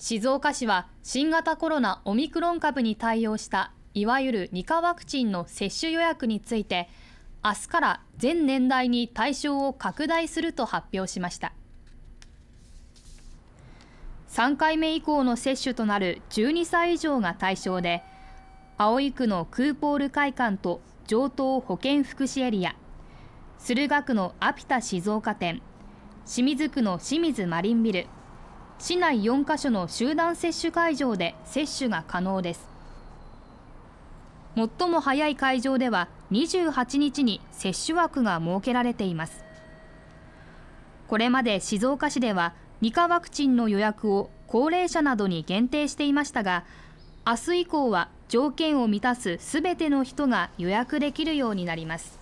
静岡市は新型コロナオミクロン株に対応したいわゆる2価ワクチンの接種予約について明日から全年代に対象を拡大すると発表しました3回目以降の接種となる12歳以上が対象で葵区のクーポール会館と上東保健福祉エリア駿河区のアピタ静岡店清水区の清水マリンビル市内4カ所の集団接種会場で接種が可能です最も早い会場では28日に接種枠が設けられていますこれまで静岡市では2価ワクチンの予約を高齢者などに限定していましたが明日以降は条件を満たすすべての人が予約できるようになります